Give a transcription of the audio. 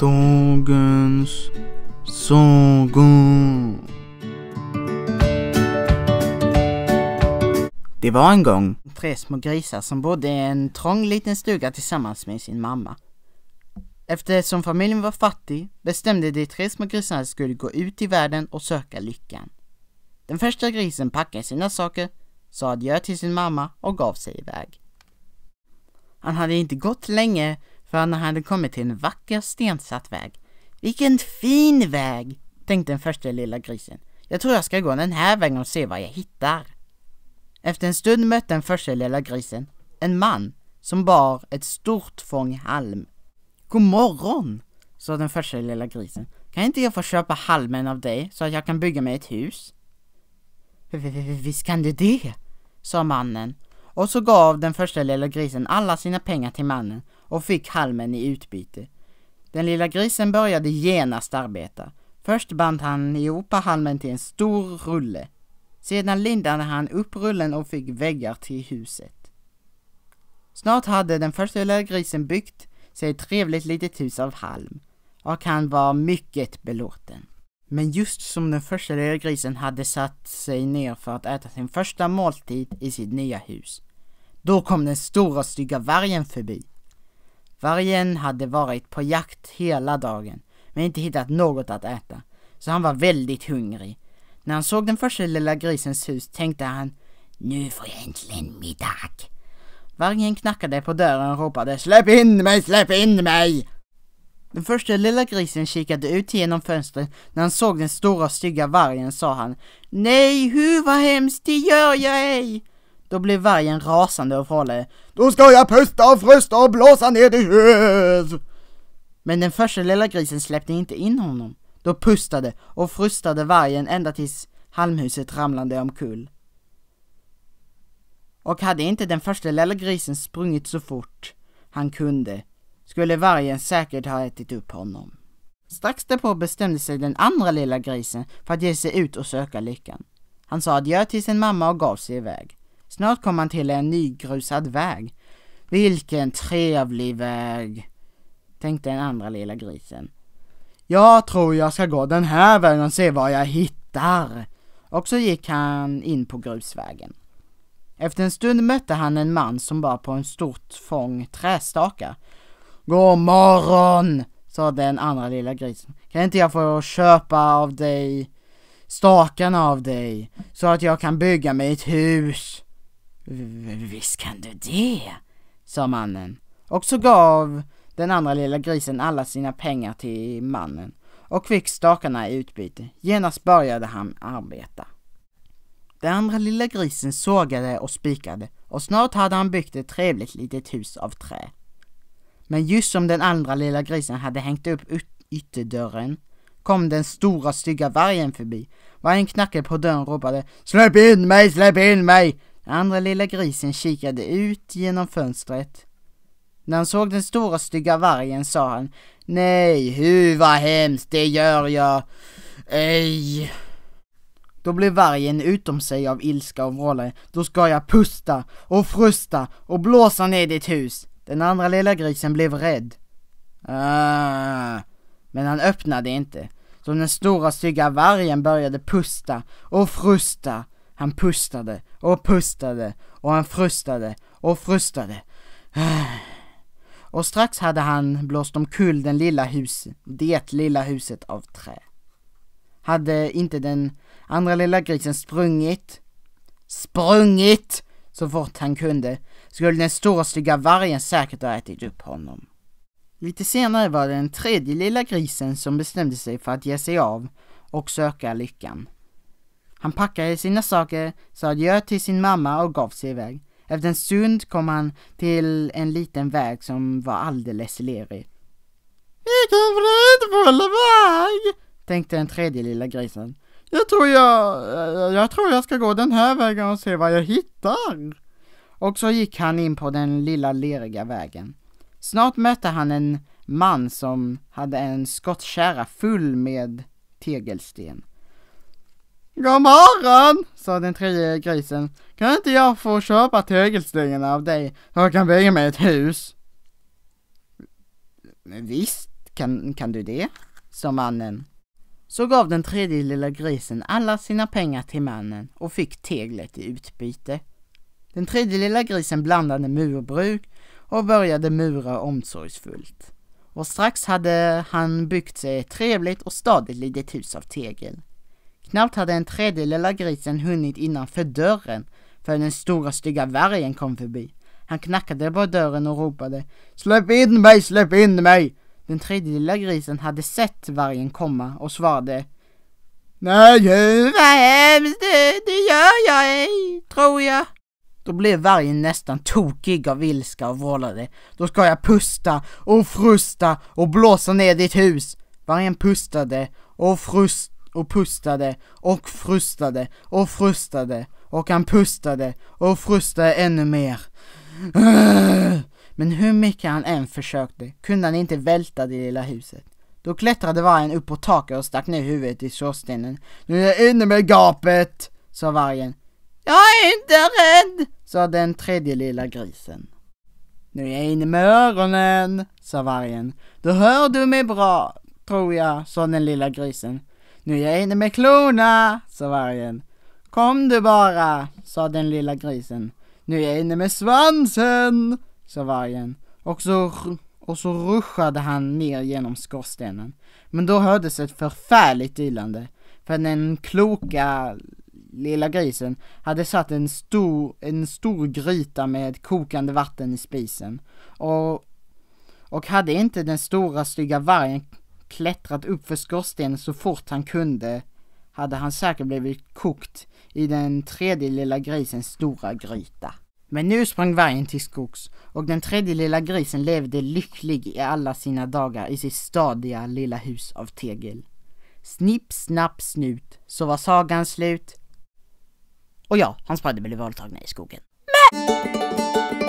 Dagens saga. Det var en gång tre små grisar som bodde i en trång liten stuga tillsammans med sin mamma. Eftersom familjen var fattig bestämde de tre små grisarna att de skulle gå ut i världen och söka lyckan. Den första grisen packade sina saker, sa adjö till sin mamma och gav sig iväg. Han hade inte gått länge för när han hade kommit till en vacker stensatt väg. Vilken fin väg, tänkte den första lilla grisen. Jag tror jag ska gå den här vägen och se vad jag hittar. Efter en stund mötte den första lilla grisen en man som bar ett stort fång halm. God morgon, sa den första lilla grisen. Kan inte jag få köpa halmen av dig så att jag kan bygga mig ett hus? Visst kan du det, sa mannen och så gav den första lilla grisen alla sina pengar till mannen och fick halmen i utbyte. Den lilla grisen började genast arbeta. Först band han ihop halmen till en stor rulle. Sedan lindade han upp rullen och fick väggar till huset. Snart hade den första lilla grisen byggt sig ett trevligt litet hus av halm och han var mycket belåten. Men just som den första lilla grisen hade satt sig ner för att äta sin första måltid i sitt nya hus då kom den stora stygga vargen förbi. Vargen hade varit på jakt hela dagen, men inte hittat något att äta, så han var väldigt hungrig. När han såg den första lilla grisens hus tänkte han, nu får jag äntligen middag. Vargen knackade på dörren och ropade, släpp in mig, släpp in mig! Den första lilla grisen kikade ut genom fönstret. När han såg den stora stygga vargen sa han Nej, hur vad hemskt, det gör jag ej! Då blev vargen rasande och förhållade. Då ska jag pusta och frusta och blåsa ner dig huvud! Men den första lilla grisen släppte inte in honom. Då pustade och frustade vargen ända tills halmhuset ramlade omkull. Och hade inte den första lilla grisen sprungit så fort han kunde skulle vargen säkert ha ätit upp honom. Strax därpå bestämde sig den andra lilla grisen för att ge sig ut och söka lyckan. Han sa adjö till sin mamma och gav sig iväg. Snart kom han till en nygrusad väg. Vilken trevlig väg, tänkte den andra lilla grisen. Jag tror jag ska gå den här vägen och se vad jag hittar. Och så gick han in på grusvägen. Efter en stund mötte han en man som bar på en stort fång trästakar. God morgon, sa den andra lilla grisen. Kan inte jag få köpa av dig stakarna av dig så att jag kan bygga mig ett hus? Visst kan du det, sa mannen. Och så gav den andra lilla grisen alla sina pengar till mannen och fick stakarna i utbyte. Genast började han arbeta. Den andra lilla grisen sågade och spikade och snart hade han byggt ett trevligt litet hus av trä. Men just som den andra lilla grisen hade hängt upp ytterdörren kom den stora stygga vargen förbi. Vargen knackade på dörren och ropade Släpp in mig, släpp in mig! Den andra lilla grisen kikade ut genom fönstret. När han såg den stora stygga vargen sa han Nej, hu vad hemskt, det gör jag ej. Då blev vargen utom sig av ilska och vrålade. Då ska jag pusta och frusta och blåsa ner ditt hus. Den andra lilla grisen blev rädd. Ah. Men han öppnade inte. Så den stora stygga vargen började pusta och frusta han pustade och pustade och han frustade och frustade. Och strax hade han blåst omkull den lilla hus, det lilla huset av trä. Hade inte den andra lilla grisen sprungit, sprungit så fort han kunde, skulle den stora stygga vargen säkert ha ätit upp honom. Lite senare var det den tredje lilla grisen som bestämde sig för att ge sig av och söka lyckan. Han packade sina saker, sa adjö till sin mamma och gav sig iväg. Efter en stund kom han till en liten väg som var alldeles lerig. inte Vilken vridfull väg! Tänkte den tredje lilla grisen. Jag tror jag, jag tror jag ska gå den här vägen och se vad jag hittar. Och så gick han in på den lilla leriga vägen. Snart mötte han en man som hade en skottkärra full med tegelsten. God morgon, sa den tredje grisen. Kan inte jag få köpa tegelstenarna av dig så jag kan bygga mig ett hus? Visst kan, kan du det, sa mannen. Så gav den tredje lilla grisen alla sina pengar till mannen och fick teglet i utbyte. Den tredje lilla grisen blandade murbruk och började mura omsorgsfullt. Och strax hade han byggt sig ett trevligt och stadigt litet hus av tegel. Knappt hade en tredje lilla grisen hunnit innanför dörren förrän den stora stygga vargen kom förbi. Han knackade på dörren och ropade Släpp in mig, släpp in mig! Den tredje lilla grisen hade sett vargen komma och svarade Nej, vad hemskt, det, det gör jag ej, tror jag. Då blev vargen nästan tokig av ilska och vrålade. Då ska jag pusta och frusta och blåsa ner ditt hus. Vargen pustade och frust och pustade och frustade och frustade och han pustade och frustade ännu mer. Men hur mycket han än försökte kunde han inte välta det lilla huset. Då klättrade vargen upp på taket och stack ner huvudet i skorstenen. Nu är jag inne med gapet, sa vargen. Jag är inte rädd, sa den tredje lilla grisen. Nu är jag inne med öronen, sa vargen. Då hör du mig bra, tror jag, sa den lilla grisen. Nu är jag inne med klorna, sa vargen. Kom du bara, sa den lilla grisen. Nu är jag inne med svansen, sa vargen. Och så, och så ruschade han ner genom skorstenen. Men då hördes ett förfärligt ylande. För den kloka lilla grisen hade satt en stor, en stor gryta med kokande vatten i spisen. Och, och hade inte den stora stygga vargen klättrat upp för skorstenen så fort han kunde hade han säkert blivit kokt i den tredje lilla grisens stora gryta. Men nu sprang vargen till skogs och den tredje lilla grisen levde lycklig i alla sina dagar i sitt stadiga lilla hus av tegel. Snipp, snapp, snut, så var sagan slut. Och ja, hans bröder blev våldtagna i skogen. Men!